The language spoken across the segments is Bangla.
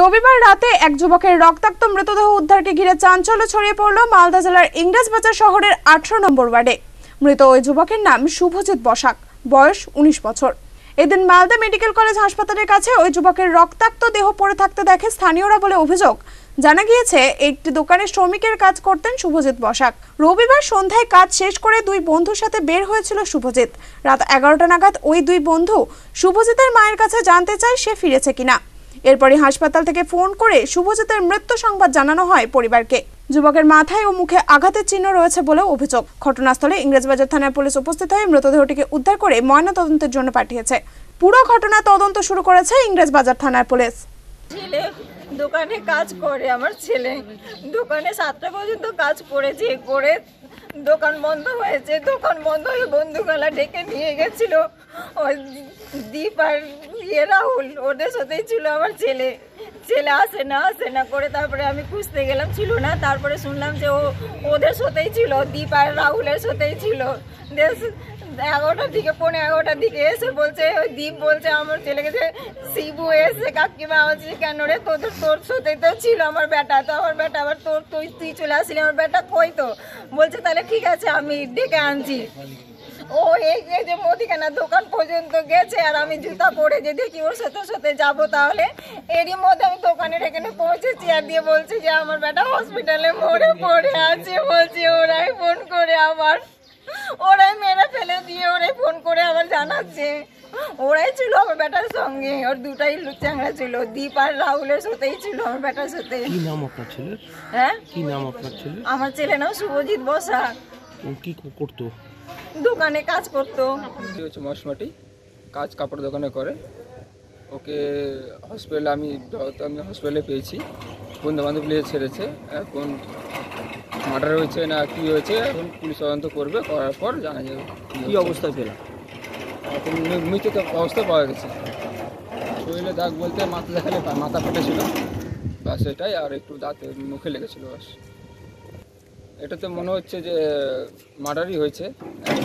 রবিবার রাতে এক যুবকের রক্তাক্ত মৃতদেহ উদ্ধারকে ঘিরে চাঞ্চল্য ছড়িয়ে পড়ল মালদা জেলার ইংরেজবাজার শহরের আঠারো নম্বর ওয়ার্ডে মৃত ওই যুবকের নাম শুভজিৎ বসাক বয়স উনিশ বছর এদিন মালদা মেডিকেল কলেজ হাসপাতালের কাছে ওই যুবকের রক্তাক্ত দেহ পড়ে থাকতে দেখে স্থানীয়রা বলে অভিযোগ জানা গিয়েছে একটি দোকানে শ্রমিকের কাজ করতেন শুভজিৎ বসাক রবিবার সন্ধ্যায় কাজ শেষ করে দুই বন্ধুর সাথে বের হয়েছিল শুভজিৎ রাত এগারোটা নাগাদ ওই দুই বন্ধু শুভজিতের মায়ের কাছে জানতে চায় সে ফিরেছে কিনা এরপরে হাসপাতাল থেকে ফোন করে শুভজিতের মৃত্যু সংবাদ জানানো হয় পরিবারকে যুবকের মাথায় ও মুখে আঘাতের চিহ্ন রয়েছে বলে অভিযোগ ঘটনাস্থলে ইংরেজবাজার থানার পুলিশ উপস্থিত হয়ে মৃতদেহটিকে উদ্ধার করে ময়না তদন্তের জন্য পাঠিয়েছে পুরো ঘটনা তদন্ত শুরু করেছে ইংরেজবাজার থানার পুলিশ ছেলে দোকানে কাজ করে আমার ছেলে দোকানে সাতটা পর্যন্ত কাজ করেছে করে দোকান বন্ধ হয়েছে দোকান বন্ধ হয়ে বন্ধুগুলা ডেকে নিয়ে গেছিল ওই দীপ আর ইয়ে রাহুল ওদের সাথেই ছিল আমার ছেলে ছেলে আসে না আসে না করে তারপরে আমি খুঁজতে গেলাম ছিল না তারপরে শুনলাম যে ও ওদের সাথেই ছিল দীপ আর রাহুলের সাথেই ছিল এগারোটার দিকে পনেরো এগারোটার দিকে এসে বলছে ওই দীপ বলছে আমার চলে গেছে শিবু এসে কাকিমা বলছে কেন রে তোদের তোর সোতে তো ছিল আমার বেটা তো আমার বেটা আবার তোর তুই তুই চলে আসলি আমার বেটা কই তো বলছে তাহলে ঠিক আছে আমি ডেকে আনছি ও এই যে মুদিখানা দোকান পর্যন্ত গেছে আর আমি জুতা পরে যে দেখি ওর সাথে সাথে যাব তাহলে এরই মধ্যে আমি দোকানের এখানে পৌঁছেছি আর দিয়ে বলছি যে আমার বেটা হসপিটালে মরে পড়ে আছে বলছি ওরাই ফোন করে আমার ওরাই মেরে ফেলে দিয়ে ওরাই ফোন করে আবার জানাচ্ছে ওরাই ছিল আমার বেটার সঙ্গে ওর দুটাই লুচ্যাংড়া ছিল দীপ আর রাহুলের সাথেই ছিল আমার বেটার সাথে কি নাম আপনার ছেলের হ্যাঁ কি নাম আপনার ছেলে আমার ছেলে নাম শুভজিৎ বসাক কি করতো দোকানে কাজ করতো হচ্ছে মশমাটি কাজ কাপড় দোকানে করে ওকে হসপিটালে আমি আমি হসপিটালে পেয়েছি বন্ধু বান্ধব নিয়ে ছেড়েছে কোন মার্ডার হয়েছে না কি হয়েছে এখন পুলিশ তদন্ত করবে করার পর জানা যাবে কি অবস্থায় পেল এখন মৃত অবস্থা পাওয়া গেছে শরীরে দাগ বলতে মাথা দেখালে মাথা ফেটেছিল বা সেটাই আর একটু দাঁতে মুখে লেগেছিল বাস এটাতে মনে হচ্ছে যে মার্ডারই হয়েছে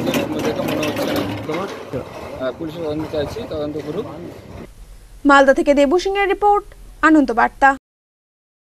দেখে মনে হচ্ছে না হ্যাঁ, পুলিশের তদন্ত চাইছি তদন্ত করুক মালদা থেকে দেবু সিংয়ের রিপোর্ট আনন্দ বার্তা